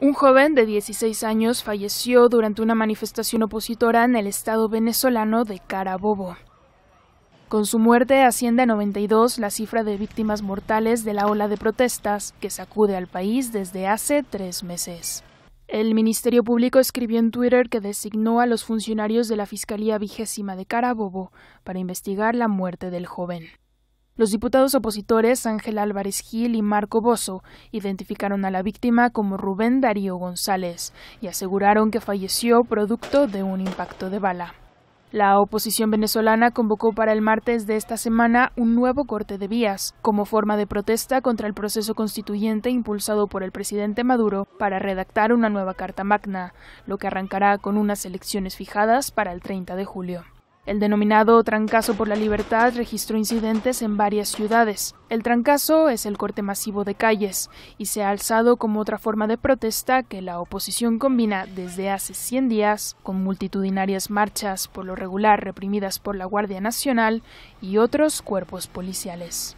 Un joven de 16 años falleció durante una manifestación opositora en el estado venezolano de Carabobo. Con su muerte asciende a 92 la cifra de víctimas mortales de la ola de protestas que sacude al país desde hace tres meses. El Ministerio Público escribió en Twitter que designó a los funcionarios de la Fiscalía Vigésima de Carabobo para investigar la muerte del joven. Los diputados opositores Ángel Álvarez Gil y Marco Bozo identificaron a la víctima como Rubén Darío González y aseguraron que falleció producto de un impacto de bala. La oposición venezolana convocó para el martes de esta semana un nuevo corte de vías, como forma de protesta contra el proceso constituyente impulsado por el presidente Maduro para redactar una nueva Carta Magna, lo que arrancará con unas elecciones fijadas para el 30 de julio. El denominado Trancazo por la Libertad registró incidentes en varias ciudades. El trancazo es el corte masivo de calles y se ha alzado como otra forma de protesta que la oposición combina desde hace 100 días con multitudinarias marchas por lo regular reprimidas por la Guardia Nacional y otros cuerpos policiales.